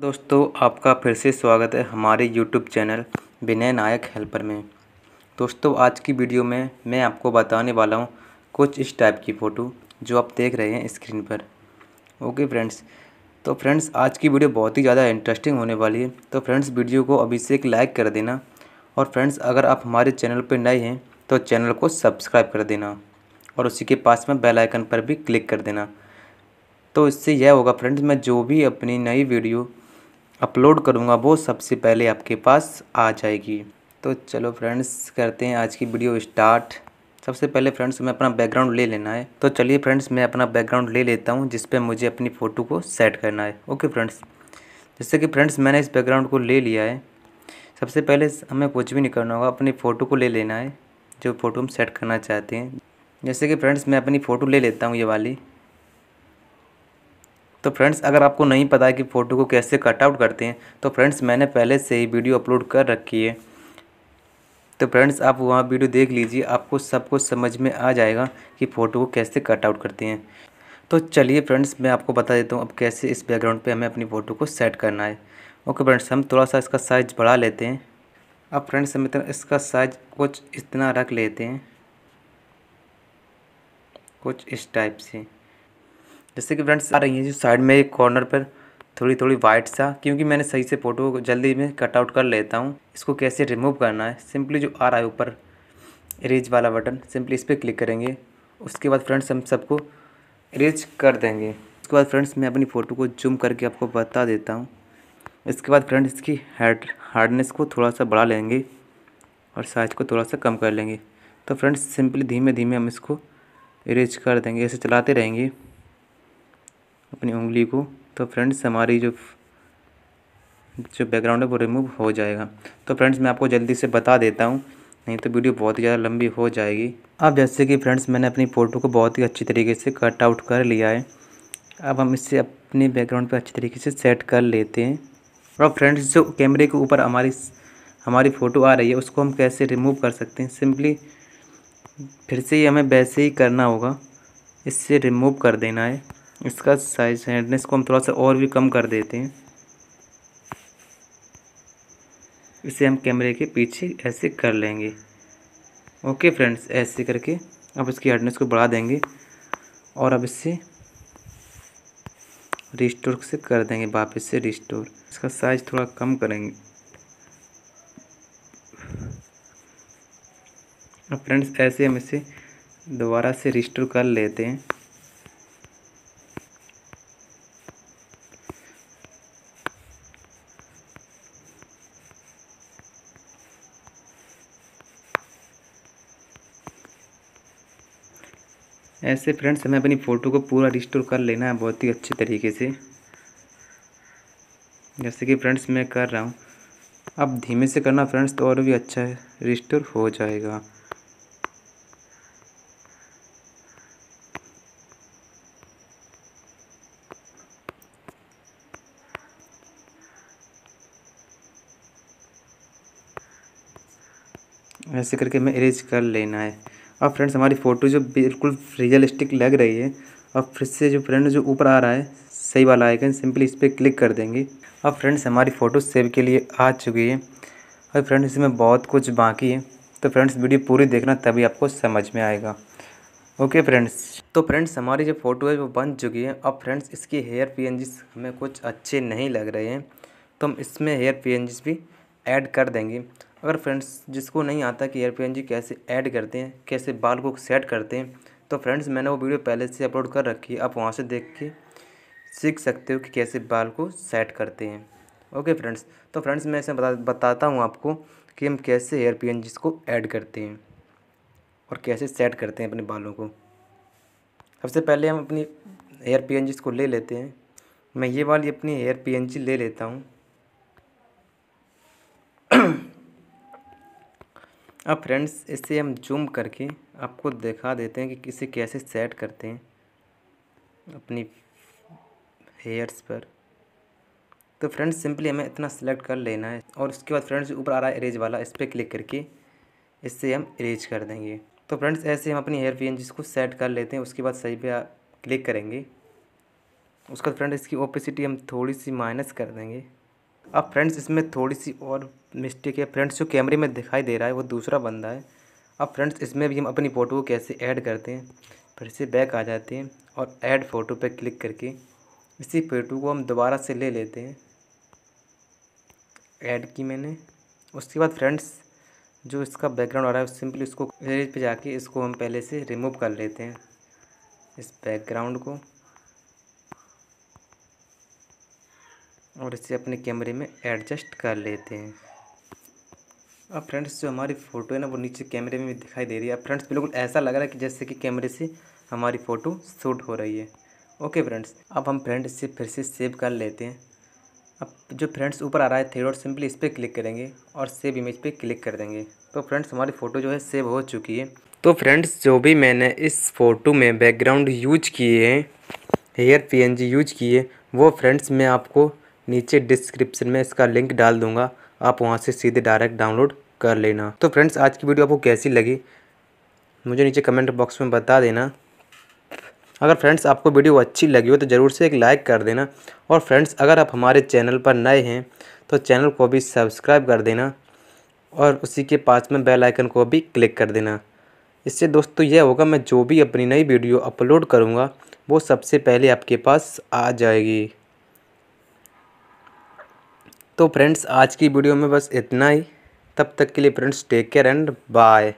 दोस्तों आपका फिर से स्वागत है हमारे YouTube channel Vinay Nayak helper में दोस्तों आज की वीडियो में मैं आपको बताने वाला हूँ कुछ इस टाइप की फ़ोटो जो आप देख रहे हैं स्क्रीन पर ओके फ्रेंड्स तो फ्रेंड्स आज की वीडियो बहुत ही ज़्यादा इंटरेस्टिंग होने वाली है तो फ्रेंड्स वीडियो को अभी से एक लाइक कर देना और फ्रेंड्स अगर आप हमारे चैनल पर नए हैं तो चैनल को सब्सक्राइब कर देना और उसी के पास में बेलाइकन पर भी क्लिक कर देना तो इससे यह होगा फ्रेंड्स मैं जो भी अपनी नई वीडियो अपलोड करूँगा वो सबसे पहले आपके पास आ जाएगी तो चलो फ्रेंड्स करते हैं आज की वीडियो स्टार्ट सबसे पहले फ्रेंड्स मैं अपना बैकग्राउंड ले लेना है तो चलिए फ्रेंड्स मैं अपना बैकग्राउंड ले लेता हूँ जिस पर मुझे अपनी फ़ोटो को सेट करना है ओके फ्रेंड्स जैसे कि फ्रेंड्स मैंने इस बैकग्राउंड को ले लिया है सबसे पहले हमें कुछ भी नहीं करना होगा अपनी फ़ोटो को ले लेना है जो फ़ोटो हम सेट करना चाहते हैं जैसे कि फ्रेंड्स मैं अपनी फ़ोटो ले लेता हूँ ये वाली तो फ्रेंड्स अगर आपको नहीं पता है कि फ़ोटो को कैसे कटआउट करते हैं तो फ्रेंड्स मैंने पहले से ही वीडियो अपलोड कर रखी है तो फ्रेंड्स आप वहाँ वीडियो देख लीजिए आपको सब कुछ समझ में आ जाएगा कि फ़ोटो को कैसे कटआउट करते हैं तो चलिए फ्रेंड्स मैं आपको बता देता हूँ अब कैसे इस बैकग्राउंड पर हमें अपनी फ़ोटो को सेट करना है ओके फ्रेंड्स हम थोड़ा सा इसका साइज़ बढ़ा लेते हैं अब फ्रेंड्स हम इतना इसका साइज कुछ इतना रख लेते हैं कुछ इस टाइप से जैसे कि फ्रेंड्स आ रही है जो साइड में एक कॉर्नर पर थोड़ी थोड़ी वाइट सा क्योंकि मैंने सही से फ़ोटो जल्दी में कटआउट कर लेता हूँ इसको कैसे रिमूव करना है सिंपली जो आ रहा है ऊपर इरेज वाला बटन सिंपली इस पर क्लिक करेंगे उसके बाद फ्रेंड्स हम सबको इरेज कर देंगे उसके बाद फ्रेंड्स मैं अपनी फ़ोटो को जूम करके आपको बता देता हूँ इसके बाद फ्रेंड्स इसकी हार्ड हार्डनेस को थोड़ा सा बढ़ा लेंगे और साइज को थोड़ा सा कम कर लेंगे तो फ्रेंड्स सिंपली धीमे धीमे हम इसको इरेज कर देंगे ऐसे चलाते रहेंगे अपनी उंगली को तो फ्रेंड्स हमारी जो जो बैकग्राउंड है वो रिमूव हो जाएगा तो फ्रेंड्स मैं आपको जल्दी से बता देता हूँ नहीं तो वीडियो बहुत ही ज़्यादा लंबी हो जाएगी अब जैसे कि फ्रेंड्स मैंने अपनी फ़ोटो को बहुत ही अच्छी तरीके से कट आउट कर लिया है अब हम इसे अपने बैकग्राउंड पर अच्छी तरीके से सेट कर लेते हैं और फ्रेंड्स जो कैमरे के ऊपर हमारी हमारी फ़ोटो आ रही है उसको हम कैसे रिमूव कर सकते हैं सिंपली फिर से ही हमें वैसे ही करना होगा इससे रिमूव कर देना है इसका साइज़ हैंडनेस को हम थोड़ा सा और भी कम कर देते हैं इसे हम कैमरे के पीछे ऐसे कर लेंगे ओके फ्रेंड्स ऐसे करके अब इसकी हार्डनेस को बढ़ा देंगे और अब इसे रिस्टोर से कर देंगे वापस से रिस्टोर इसका साइज़ थोड़ा कम करेंगे अब फ्रेंड्स ऐसे हम इसे दोबारा से रिस्टोर कर लेते हैं ऐसे फ्रेंड्स हमें अपनी फ़ोटो को पूरा रिस्टोर कर लेना है बहुत ही अच्छे तरीके से जैसे कि फ्रेंड्स मैं कर रहा हूँ अब धीमे से करना फ्रेंड्स तो और भी अच्छा है रिस्टोर हो जाएगा ऐसे करके हमें इरेज कर लेना है अब फ्रेंड्स हमारी फ़ोटो जो बिल्कुल रियलिस्टिक लग रही है अब फिर से जो फ्रेंड जो ऊपर आ रहा है सही वाला आइकन सिंपली इस पर क्लिक कर देंगे अब फ्रेंड्स हमारी फ़ोटो सेव के लिए आ चुकी है और फ्रेंड्स इसमें बहुत कुछ बाकी है तो फ्रेंड्स वीडियो पूरी देखना तभी आपको समझ में आएगा ओके फ्रेंड्स तो फ्रेंड्स हमारी जो फ़ोटो है वो बन चुकी है अब फ्रेंड्स इसकी हेयर पी हमें कुछ अच्छे नहीं लग रहे हैं तो हम इसमें हेयर पी भी ऐड कर देंगे अगर फ्रेंड्स जिसको नहीं आता कि एयर पी कैसे ऐड करते हैं कैसे बाल को सेट करते हैं तो फ्रेंड्स मैंने वो वीडियो पहले से अपलोड कर रखी है आप वहाँ से देख के सीख सकते हो कि कैसे बाल को सेट करते हैं ओके फ्रेंड्स तो फ्रेंड्स मैं इसमें बता बताता हूँ आपको कि हम कैसे हेयर पी को ऐड करते हैं और कैसे सेट करते हैं अपने बालों को सबसे पहले हम अपनी एयर पी को ले लेते हैं मैं ये वाली अपनी हेयर पी ले लेता हूँ अब फ्रेंड्स इसे हम जूम करके आपको दिखा देते हैं कि इसे कैसे सेट करते हैं अपनी हेयर्स पर तो फ्रेंड्स सिंपली हमें इतना सेलेक्ट कर लेना है और उसके बाद फ्रेंड्स ऊपर आ रहा है इरेज वाला इस पर क्लिक करके इससे हम इरेज कर देंगे तो फ्रेंड्स ऐसे हम अपनी हेयर पी को सेट कर लेते हैं उसके बाद सही पे क्लिक करेंगे उसके बाद फ्रेंड इसकी ओपेसिटी हम थोड़ी सी माइनस कर देंगे अब फ्रेंड्स इसमें थोड़ी सी और मिस्टेक है फ्रेंड्स जो कैमरे में दिखाई दे रहा है वो दूसरा बंदा है अब फ्रेंड्स इसमें भी हम अपनी फ़ोटो को कैसे ऐड करते हैं फिर से बैक आ जाते हैं और ऐड फ़ोटो पर क्लिक करके इसी फ़ोटो को हम दोबारा से ले लेते हैं ऐड की मैंने उसके बाद फ्रेंड्स जो इसका बैकग्राउंड आ रहा है सिंपली इसको पे जाके इसको हम पहले से रिमूव कर लेते हैं इस बैकग्राउंड को और इसे अपने कैमरे में एडजस्ट कर लेते हैं अब फ्रेंड्स जो हमारी फ़ोटो है ना वो नीचे कैमरे में भी दिखाई दे रही है अब फ्रेंड्स बिल्कुल ऐसा लग रहा है कि जैसे कि कैमरे से हमारी फ़ोटो शूट हो रही है ओके फ्रेंड्स अब हम फ्रेंड इसे फिर से सेव कर लेते हैं अब जो फ्रेंड्स ऊपर आ रहा है थ्री डॉट सिंपली इस पर क्लिक करेंगे और सेव इमेज पे क्लिक कर देंगे तो फ्रेंड्स हमारी फ़ोटो जो है सेव हो चुकी है तो फ्रेंड्स जो भी मैंने इस फ़ोटो में बैकग्राउंड यूज किए हैं हेयर पी यूज किए वो फ्रेंड्स मैं आपको नीचे डिस्क्रिप्शन में इसका लिंक डाल दूंगा आप वहाँ से सीधे डायरेक्ट डाउनलोड कर लेना तो फ्रेंड्स आज की वीडियो आपको कैसी लगी मुझे नीचे कमेंट बॉक्स में बता देना अगर फ्रेंड्स आपको वीडियो अच्छी लगी हो तो ज़रूर से एक लाइक कर देना और फ्रेंड्स अगर आप हमारे चैनल पर नए हैं तो चैनल को भी सब्सक्राइब कर देना और उसी के पास में बेल आइकन को भी क्लिक कर देना इससे दोस्तों यह होगा मैं जो भी अपनी नई वीडियो अपलोड करूँगा वो सबसे पहले आपके पास आ जाएगी तो फ्रेंड्स आज की वीडियो में बस इतना ही तब तक के लिए friends take care and bye